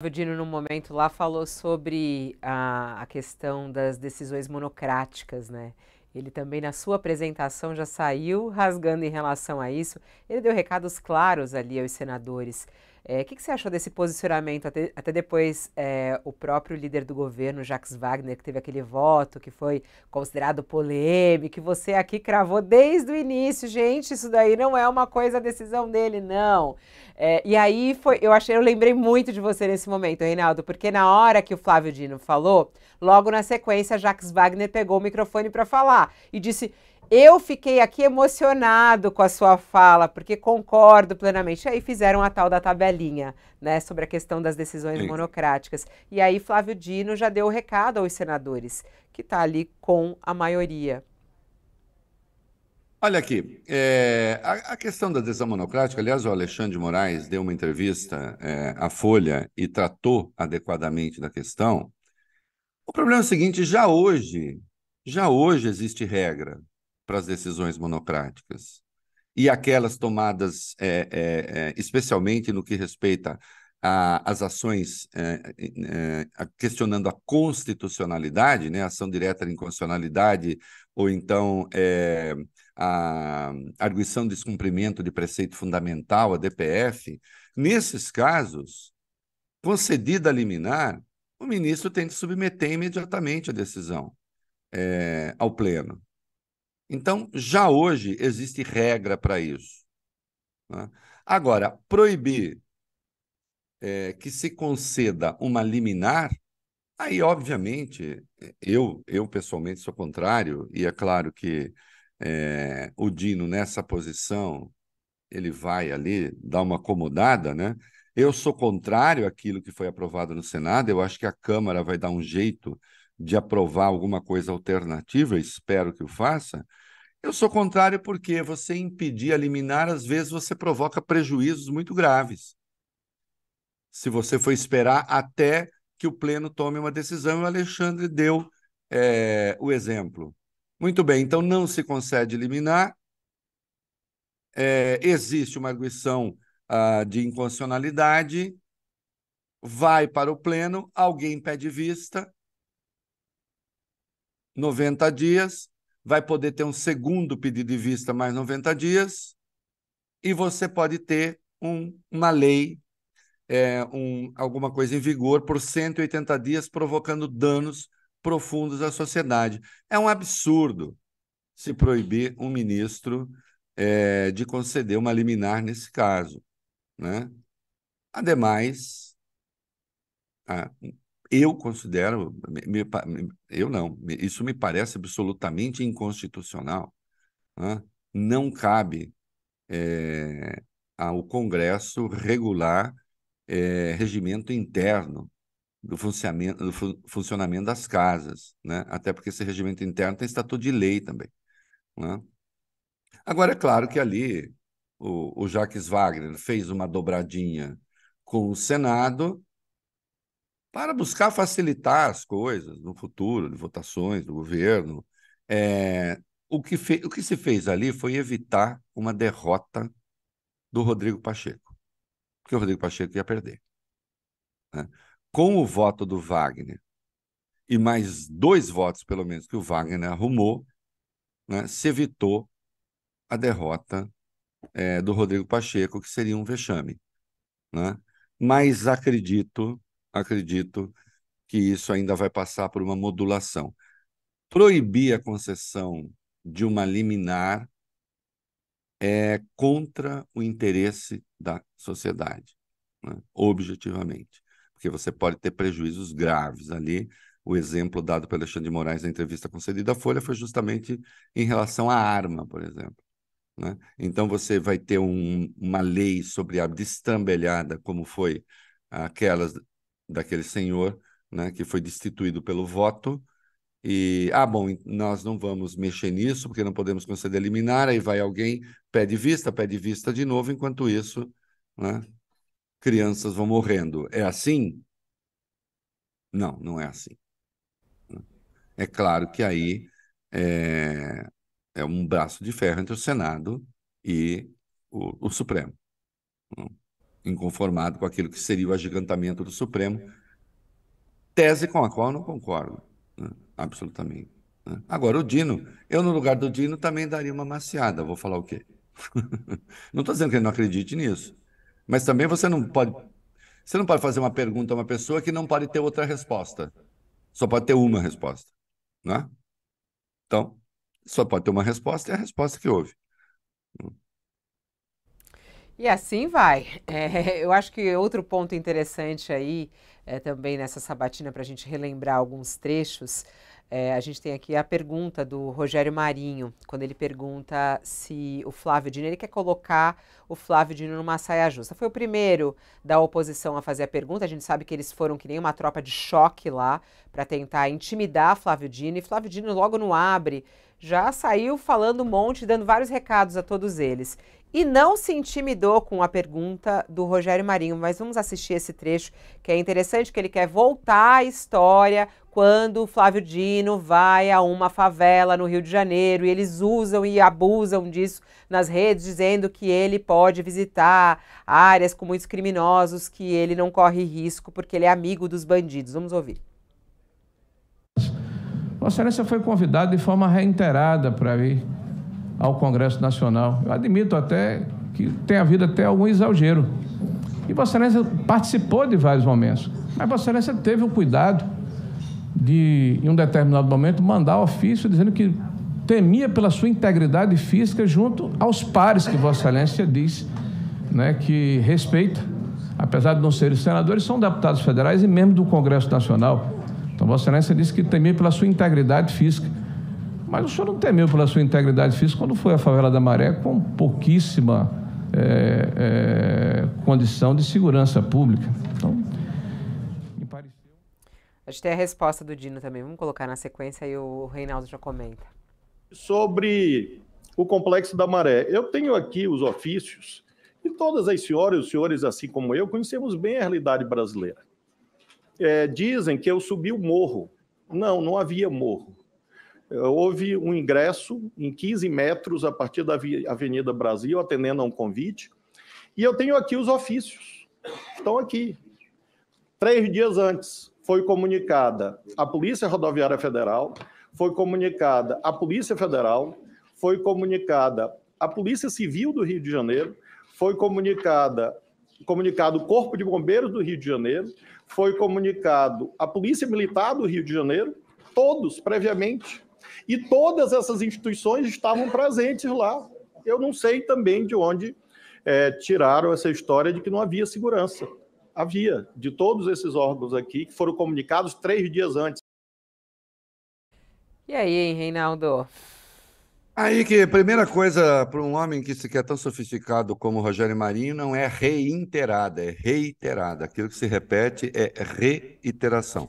O Dino, num momento lá, falou sobre a, a, questão das decisões monocráticas, né? Ele também, na sua apresentação, já saiu rasgando em relação a isso. Ele deu recados claros ali aos senadores. É, o é, que, que, você achou desse posicionamento? Até, até depois, é, o próprio líder do governo, Jacques Wagner, que teve aquele voto que foi considerado polêmico, que você aqui cravou desde o início, gente, isso daí não é uma coisa, a decisão dele, não. É, e aí foi, eu achei, eu lembrei muito de você nesse momento, Reinaldo, porque na hora que o Flávio Dino falou, logo na sequência, Jacques Wagner pegou o microfone para falar e disse: eu fiquei aqui emocionado com a sua fala, porque concordo plenamente. Aí fizeram a tal da tabelinha, né, sobre a questão das decisões Sim. monocráticas. E aí Flávio Dino já deu o recado aos senadores, que está ali com a maioria. Olha aqui, é, a, a, questão da decisão monocrática, aliás, o Alexandre de Moraes deu uma entrevista é, à Folha e tratou adequadamente da questão. O problema é o seguinte: já hoje, já hoje existe regra para as decisões monocráticas. E aquelas tomadas, é, é, é especialmente no que respeita às ações é, é, questionando a constitucionalidade, né, ação direta de inconstitucionalidade, ou então a arguição de descumprimento de preceito fundamental, a DPF, nesses casos, concedida a liminar, o ministro tem de submeter imediatamente a decisão é, ao Pleno. Então, já hoje existe regra para isso. Né? Agora, proibir é, que se conceda uma liminar, aí, obviamente, eu, eu pessoalmente sou contrário, e é claro que é, o Dino, nessa posição, ele vai ali dar uma acomodada, né? Eu sou contrário àquilo que foi aprovado no Senado, eu acho que a Câmara vai dar um jeito de aprovar alguma coisa alternativa, espero que o faça, eu sou contrário porque você impedir eliminar às vezes você provoca prejuízos muito graves. Se você for esperar até que o Pleno tome uma decisão, o Alexandre deu é, o exemplo. Muito bem, então não se concede liminar, é, existe uma arguição ah, de inconstitucionalidade, vai para o Pleno, alguém pede vista, 90 dias, vai poder ter um segundo pedido de vista mais 90 dias, e você pode ter um, uma lei, é, um, alguma coisa em vigor por 180 dias, provocando danos profundos à sociedade. É um absurdo se proibir um ministro é, de conceder uma liminar nesse caso. Né? Ademais, eu considero, me, me, eu não, isso me parece absolutamente inconstitucional. Né? Não cabe é, ao Congresso regular é, regimento interno do funcionamento, do fun, funcionamento das casas, né? até porque esse regimento interno tem estatuto de lei também. Né? Agora, é claro que ali o, o Jacques Wagner fez uma dobradinha com o Senado para buscar facilitar as coisas no futuro, de votações do governo. É, o, que fe, o que se fez ali foi evitar uma derrota do Rodrigo Pacheco, porque o Rodrigo Pacheco ia perder. Né? Com o voto do Wagner e mais dois votos, pelo menos, que o Wagner arrumou, né, se evitou a derrota é, do Rodrigo Pacheco, que seria um vexame. Né? Mas acredito acredito que isso ainda vai passar por uma modulação. Proibir a concessão de uma liminar é contra o interesse da sociedade, né? objetivamente, porque você pode ter prejuízos graves ali. O exemplo dado pelo Alexandre de Moraes na entrevista concedida à Folha foi justamente em relação à arma, por exemplo. Né? Então, você vai ter um, uma lei sobre a destrambelhada, como foi aquelas daquele senhor, né, que foi destituído pelo voto. E, ah, bom, nós não vamos mexer nisso, porque não podemos conceder eliminar Aí vai alguém, pede vista, pede vista de novo. Enquanto isso, né, crianças vão morrendo. É assim? Não, não é assim. É claro que aí é, é um braço de ferro entre o Senado e o, o Supremo inconformado com aquilo que seria o agigantamento do Supremo, tese com a qual eu não concordo, né? absolutamente. Né? Agora, o Dino, eu no lugar do Dino também daria uma maciada, vou falar o quê? não estou dizendo que ele não acredite nisso, mas também você não pode você não pode fazer uma pergunta a uma pessoa que não pode ter outra resposta. Só pode ter uma resposta, né? Então, só pode ter uma resposta e a resposta que houve. E assim vai. É, eu acho que outro ponto interessante aí, é, também nessa sabatina, para a gente relembrar alguns trechos, é, a gente tem aqui a pergunta do Rogério Marinho, quando ele pergunta se o Flávio Dino, ele quer colocar o Flávio Dino numa saia justa. Foi o primeiro da oposição a fazer a pergunta, a gente sabe que eles foram que nem uma tropa de choque lá para tentar intimidar Flávio Dino, e Flávio Dino logo não abre, já saiu falando um monte, dando vários recados a todos eles e não se intimidou com a pergunta do Rogério Marinho, mas vamos assistir esse trecho que é interessante, que ele quer voltar à história quando o Flávio Dino vai a uma favela no Rio de Janeiro e eles usam e abusam disso nas redes, dizendo que ele pode visitar áreas com muitos criminosos, que ele não corre risco porque ele é amigo dos bandidos. Vamos ouvir. Vossa Excelência foi convidado de forma reiterada para ir ao Congresso Nacional. Eu admito até que tenha havido até algum exagero. E Vossa Excelência participou de vários momentos, mas Vossa Excelência teve o cuidado de, em um determinado momento, mandar ofício dizendo que temia pela sua integridade física junto aos pares que Vossa Excelência diz né, que respeita, apesar de não serem senadores, são deputados federais e membros do Congresso Nacional. Então, Vossa Excelência disse que temia pela sua integridade física. Mas o senhor não temeu pela sua integridade física quando foi à favela da Maré com pouquíssima é, é, condição de segurança pública. Então, me pareceu. A gente tem a resposta do Dino também. Vamos colocar na sequência e o Reinaldo já comenta. Sobre o complexo da Maré, eu tenho aqui os ofícios e todas as senhoras, os senhores, assim como eu, conhecemos bem a realidade brasileira. É, dizem que eu subi o morro. Não, não havia morro houve um ingresso em 15 metros a partir da Avenida Brasil, atendendo a um convite. E eu tenho aqui os ofícios, estão aqui. Três dias antes foi comunicada a Polícia Rodoviária Federal, foi comunicada a Polícia Federal, foi comunicada a Polícia Civil do Rio de Janeiro, foi comunicada comunicado o Corpo de Bombeiros do Rio de Janeiro, foi comunicado a Polícia Militar do Rio de Janeiro, todos previamente e todas essas instituições estavam presentes lá. Eu não sei também de onde é, tiraram essa história de que não havia segurança. Havia, de todos esses órgãos aqui, que foram comunicados três dias antes. E aí, hein, Reinaldo? Aí que primeira coisa para um homem que se quer é tão sofisticado como o Rogério Marinho não é reiterada, é reiterada. Aquilo que se repete é reiteração.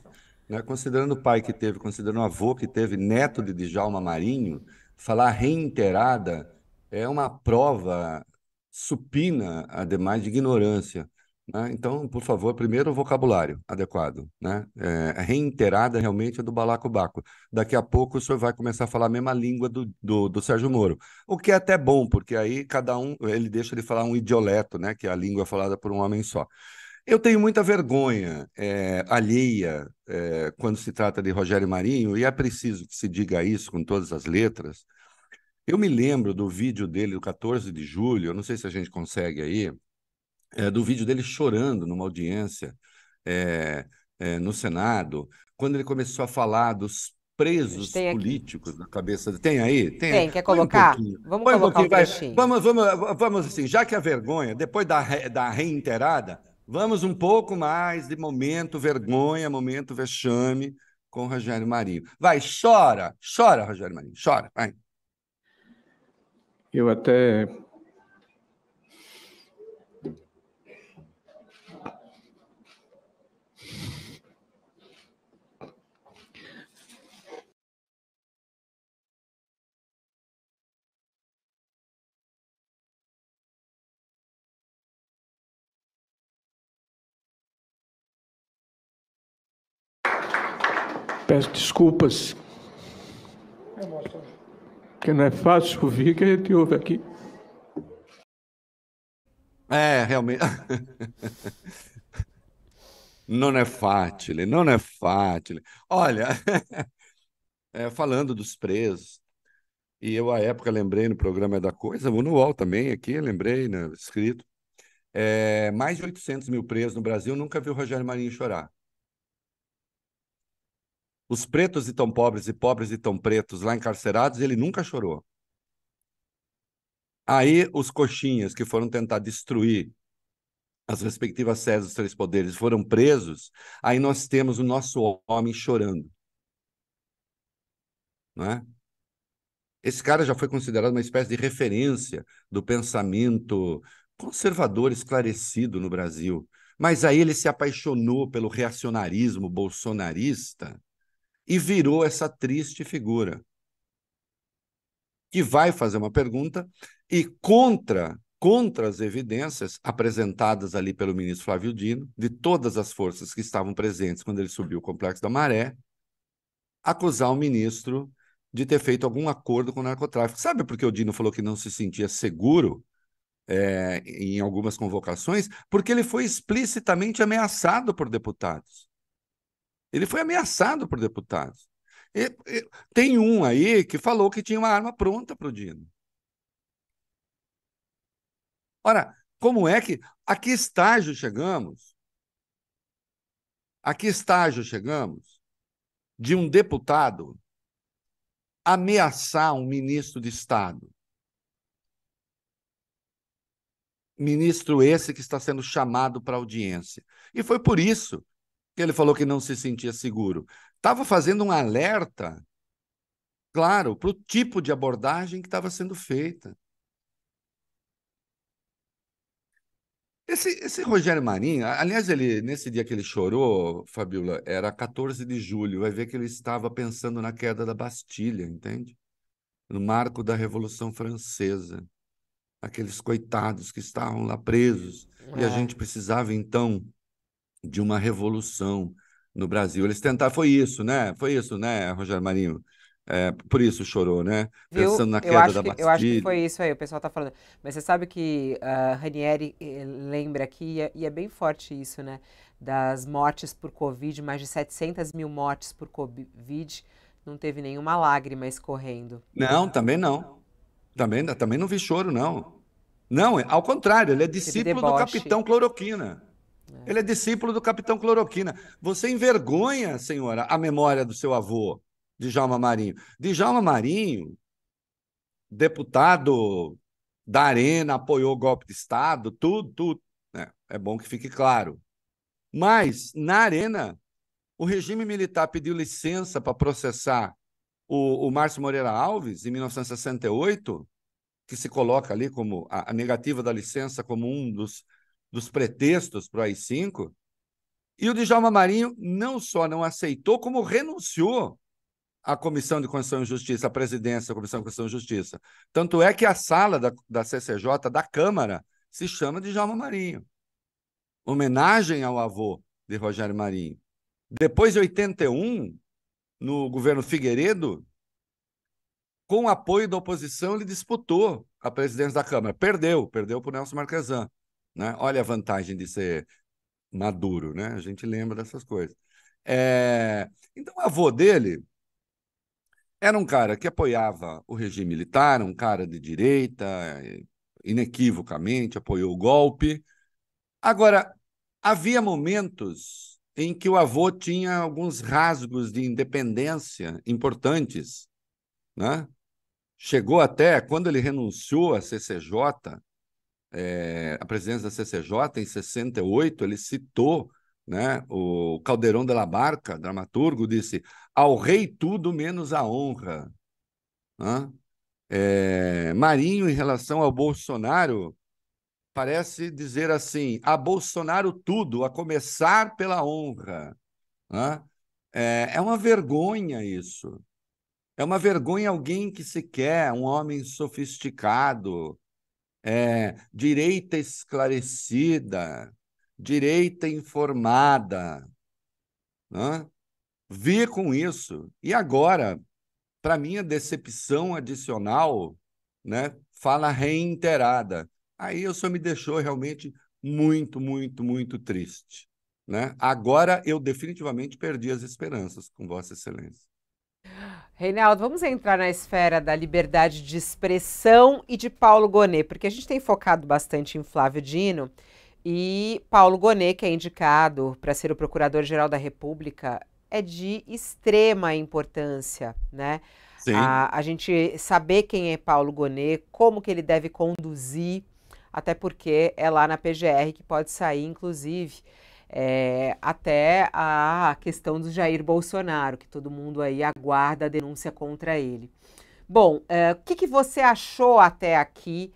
Né? Considerando o pai que teve, considerando o avô que teve, neto de Djalma Marinho, falar reiterada é uma prova supina, ademais, de ignorância. Né? Então, por favor, primeiro o vocabulário adequado. Né? É, reiterada realmente é do balacobaco. Daqui a pouco o senhor vai começar a falar a mesma língua do, do, do, Sérgio Moro, o que é até bom, porque aí cada um, ele deixa de falar um idioleto, né? que é a língua falada por um homem só. Eu tenho muita vergonha é, alheia é, quando se trata de Rogério Marinho, e é preciso que se diga isso com todas as letras. Eu me lembro do vídeo dele do 14 de julho, eu não sei se a gente consegue aí, é, do vídeo dele chorando numa audiência no Senado, quando ele começou a falar dos presos políticos na cabeça. Tem aí? Tem, tem quer colocar? Um vamos colocar um, um Vamos, vamos, vamos assim, já que a vergonha, depois da, da reinterada, Vamos um pouco mais de momento vergonha, momento vexame com Rogério Marinho. Vai, chora, chora, Rogério Marinho, chora, vai. Eu até peço desculpas. Porque não é fácil ouvir o que a gente ouve aqui. É, realmente. Não é fácil, não é fácil. Olha, é, falando dos presos, e eu à época lembrei no programa da Coisa, no UOL também, aqui, lembrei, né, escrito, é, mais de 800 mil presos no Brasil nunca o Rogério Marinho chorar os pretos e tão pobres e pobres e tão pretos lá encarcerados, ele nunca chorou. Aí os coxinhas que foram tentar destruir as respectivas sedes dos três poderes foram presos, aí nós temos o nosso homem chorando. Não é? Esse cara já foi considerado uma espécie de referência do pensamento conservador esclarecido no Brasil. Mas aí ele se apaixonou pelo reacionarismo bolsonarista e virou essa triste figura que vai fazer uma pergunta e contra contra as evidências apresentadas ali pelo ministro Flávio Dino de todas as forças que estavam presentes quando ele subiu o complexo da Maré, acusar o ministro de ter feito algum acordo com o narcotráfico. Sabe por que o Dino falou que não se sentia seguro é, em algumas convocações? Porque ele foi explicitamente ameaçado por deputados. Ele foi ameaçado por deputados. E, e, tem um aí que falou que tinha uma arma pronta para o Dino. Ora, como é que. A que estágio chegamos? A que estágio chegamos de um deputado ameaçar um ministro de Estado? Ministro esse que está sendo chamado para audiência. E foi por isso que ele falou que não se sentia seguro. Estava fazendo um alerta, claro, para o tipo de abordagem que estava sendo feita. Esse, esse Rogério Marinho, aliás, ele nesse dia que ele chorou, Fabiola, era 14 de julho, vai ver que ele estava pensando na queda da Bastilha, entende? No marco da Revolução Francesa. Aqueles coitados que estavam lá presos. É. E a é. gente precisava, então, de uma revolução no Brasil. Eles tentaram, foi isso, né? Foi isso, né, Rogério Marinho? É, por isso chorou, né? Viu? Pensando na queda da Bastilha. Que, eu acho que foi isso aí, o pessoal tá falando. Mas você sabe que uh, Ranieri eh, lembra aqui, e é bem forte isso, né? Das mortes por Covid, mais de 700 mil mortes por Covid, não teve nenhuma lágrima escorrendo. Não, também não. Também, também não vi choro, não. Não, é, ao contrário, ele é discípulo do Capitão Cloroquina. É. Ele é discípulo do capitão Cloroquina. Você envergonha, senhora, a memória do seu avô, Djalma Marinho. Djalma Marinho, deputado da Arena, apoiou o golpe de Estado, tudo, tudo. É, é bom que fique claro. Mas, na Arena, o regime militar pediu licença para processar o, o Márcio Moreira Alves, em 1968, que se coloca ali como a, a negativa da licença como um dos dos pretextos para o AI-5, e o Djalma Marinho não só não aceitou, como renunciou à Comissão de Constituição e Justiça, à presidência da Comissão de Constituição e Justiça. Tanto é que a sala da, da CCJ, da Câmara, se chama Djalma Marinho. Homenagem ao avô de Rogério Marinho. Depois de 81, no governo Figueiredo, com o apoio da oposição, ele disputou a presidência da Câmara. Perdeu, perdeu para o Nelson Marquesan. Né? Olha a vantagem de ser maduro, né? A gente lembra dessas coisas. É... Então, o avô dele era um cara que apoiava o regime militar, um cara de direita, inequivocamente apoiou o golpe. Agora, havia momentos em que o avô tinha alguns rasgos de independência importantes, né? Chegou até, quando ele renunciou à CCJ, é, a presidência da CCJ, em 68, ele citou né, o Caldeirão de la Barca, dramaturgo, disse: Ao rei tudo menos a honra. É, Marinho, em relação ao Bolsonaro, parece dizer assim: a Bolsonaro tudo, a começar pela honra. É, é uma vergonha isso. É uma vergonha alguém que se quer, um homem sofisticado, é, direita esclarecida, direita informada. Né? Vi com isso. E agora, para minha decepção adicional, né, fala reiterada. Aí isso me deixou realmente muito, muito, muito triste. Né? Agora eu definitivamente perdi as esperanças com Vossa Excelência. Reinaldo, vamos entrar na esfera da liberdade de expressão e de Paulo Gonet, porque a gente tem focado bastante em Flávio Dino e Paulo Gonet, que é indicado para ser o Procurador-Geral da República, é de extrema importância, né? Sim. A, a gente saber quem é Paulo Gonet, como que ele deve conduzir, até porque é lá na PGR que pode sair, inclusive, é, até a questão do Jair Bolsonaro, que todo mundo aí aguarda a denúncia contra ele. Bom, é, o que, que, você achou até aqui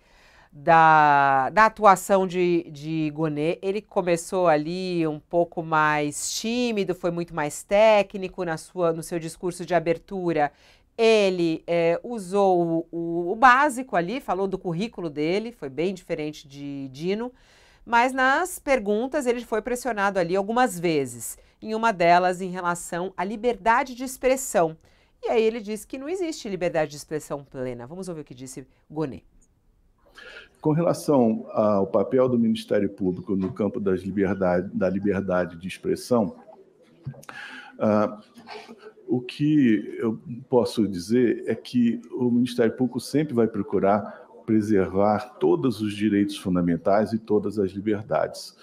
da, da atuação de, de Ele começou ali um pouco mais tímido, foi muito mais técnico na sua, no seu discurso de abertura. Ele é, usou o, o, o básico ali, falou do currículo dele, foi bem diferente de Dino. Mas nas perguntas ele foi pressionado ali algumas vezes, em uma delas em relação à liberdade de expressão. E aí ele diz que não existe liberdade de expressão plena. Vamos ouvir o que disse Gonet. Com relação ao papel do Ministério Público no campo liberdade, da liberdade de expressão, uh, o que eu posso dizer é que o Ministério Público sempre vai procurar preservar todos os direitos fundamentais e todas as liberdades.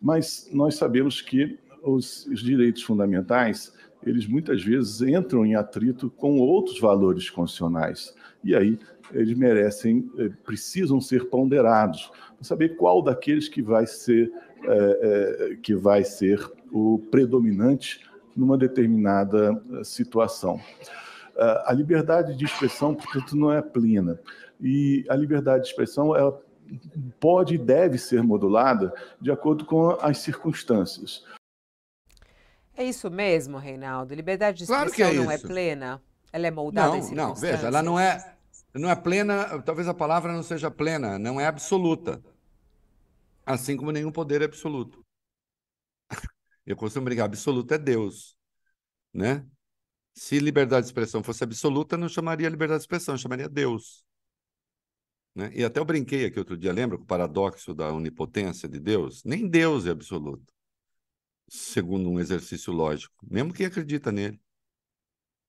Mas nós sabemos que os, os direitos fundamentais, eles muitas vezes entram em atrito com outros valores constitucionais. E aí eles merecem, eh, precisam ser ponderados para saber qual daqueles que vai ser é, é, que vai ser o predominante numa determinada situação. É, a liberdade de expressão, portanto, não é plena. E a liberdade de expressão, ela pode e deve ser modulada de acordo com as circunstâncias. É isso mesmo, Reinaldo. Liberdade de expressão claro é não é plena? Ela é moldada não, em circunstâncias? Não, veja, ela não é, não é plena, talvez a palavra não seja plena, não é absoluta. Assim como nenhum poder é absoluto. Eu costumo brigar, absoluto é Deus, né? Se liberdade de expressão fosse absoluta, não chamaria liberdade de expressão, chamaria Deus. Né? E até eu brinquei aqui outro dia, lembra o paradoxo da onipotência de Deus? Nem Deus é absoluto, segundo um exercício lógico, mesmo quem acredita nele.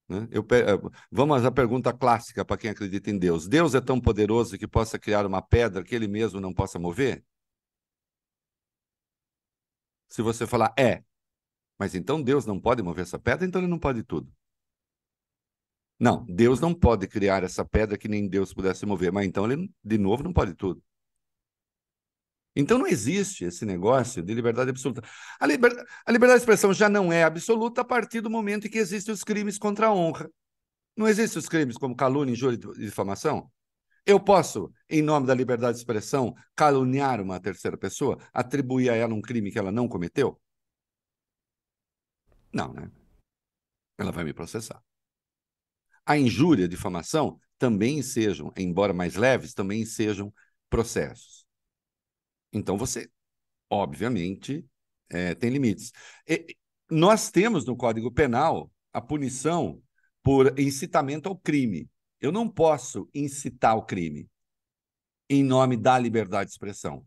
Né? Eu, eh, vamos à pergunta clássica para quem acredita em Deus: Deus é tão poderoso que possa criar uma pedra que ele mesmo não possa mover? Se você falar é, mas então Deus não pode mover essa pedra, então ele não pode tudo. Não, Deus não pode criar essa pedra que nem Deus pudesse mover, mas então ele, de novo, não pode tudo. Então não existe esse negócio de liberdade absoluta. A, liber... a liberdade de expressão já não é absoluta a partir do momento em que existem os crimes contra a honra. Não existem os crimes como calúnia, injúria e difamação? Eu posso, em nome da liberdade de expressão, caluniar uma terceira pessoa, atribuir a ela um crime que ela não cometeu? Não, né? Ela vai me processar. A injúria, a difamação, também sejam, embora mais leves, também sejam processos. Então você, obviamente, é, tem limites. E, nós temos no Código Penal a punição por incitamento ao crime. Eu não posso incitar o crime em nome da liberdade de expressão.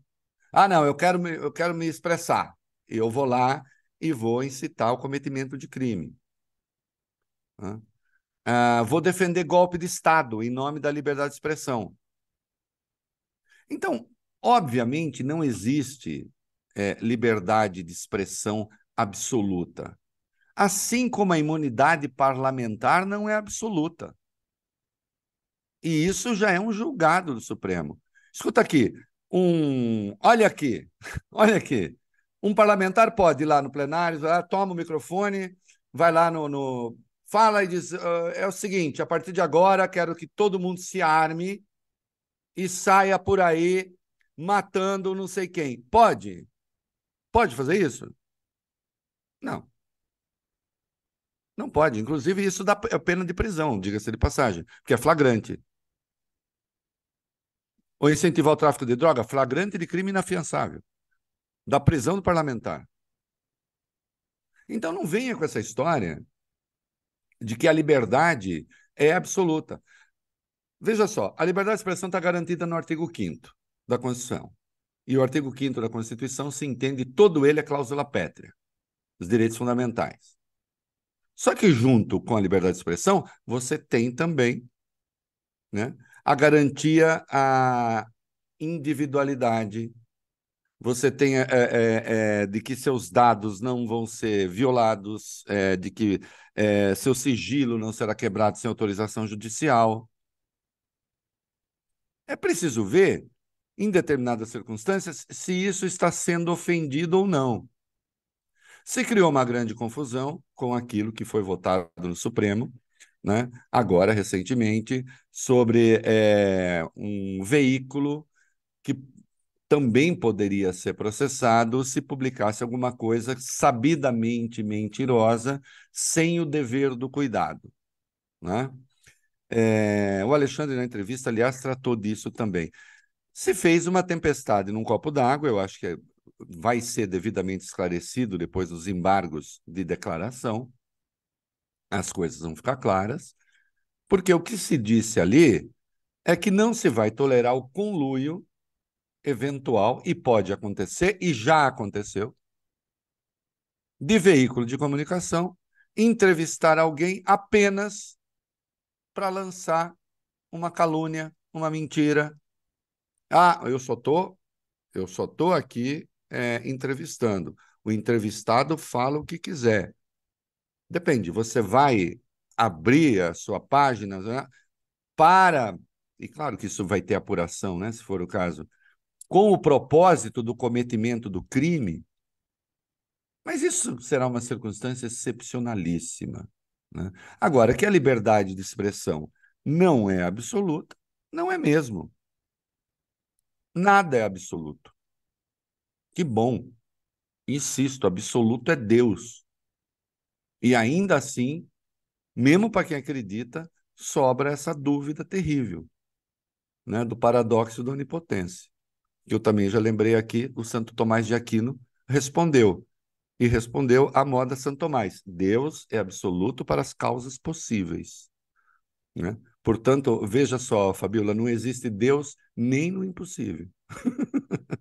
Ah, não, eu quero me, eu quero me expressar. Eu vou lá e vou incitar o cometimento de crime. Uh, vou defender golpe de Estado em nome da liberdade de expressão. Então, obviamente, não existe é, liberdade de expressão absoluta. Assim como a imunidade parlamentar não é absoluta. E isso já é um julgado do Supremo. Escuta aqui, um. Olha aqui, olha aqui. Um parlamentar pode ir lá no plenário, toma o microfone, vai lá no, no fala e diz: uh, é o seguinte, a partir de agora quero que todo mundo se arme e saia por aí matando não sei quem. Pode? Pode fazer isso? Não. Não pode. Inclusive, isso dá é pena de prisão, diga-se de passagem, porque é flagrante. Ou incentivar o tráfico de droga, flagrante de crime inafiançável. Da prisão do parlamentar. Então não venha com essa história de que a liberdade é absoluta. Veja só, a liberdade de expressão está garantida no artigo 5 da Constituição. E o artigo 5 da Constituição se entende todo ele a cláusula pétrea, os direitos fundamentais. Só que junto com a liberdade de expressão, você tem também né, a garantia à individualidade você tenha é, é, de que seus dados não vão ser violados, é, de que eh, seu sigilo não será quebrado sem autorização judicial. É preciso ver, em determinadas circunstâncias, se isso está sendo ofendido ou não. Se criou uma grande confusão com aquilo que foi votado no Supremo, né? agora, recentemente, sobre eh, um veículo que também poderia ser processado se publicasse alguma coisa sabidamente mentirosa, sem o dever do cuidado. Né? É, o Alexandre, na entrevista, aliás, tratou disso também. Se fez uma tempestade num copo d'água, eu acho que é, vai ser devidamente esclarecido depois dos embargos de declaração, as coisas vão ficar claras, porque o que se disse ali é que não se vai tolerar o conluio eventual, e pode acontecer, e já aconteceu, de veículo de comunicação entrevistar alguém apenas para lançar uma calúnia, uma mentira. Ah, eu só tô, eu só tô aqui é, entrevistando. O entrevistado fala o que quiser. Depende. Você vai abrir a sua página né, para e claro que isso vai ter apuração, né? Se for o caso, com o propósito do cometimento do crime, mas isso será uma circunstância excepcionalíssima. Né? Agora, que a liberdade de expressão não é absoluta, não é mesmo. Nada é absoluto. Que bom. Insisto, absoluto é Deus. E ainda assim, mesmo para quem acredita, sobra essa dúvida terrível né, do paradoxo da onipotência que eu também já lembrei aqui, o Santo Tomás de Aquino respondeu. E respondeu à moda Santo Tomás: Deus é absoluto para as causas possíveis. Né? Portanto, veja só, Fabiola, não existe Deus nem no impossível.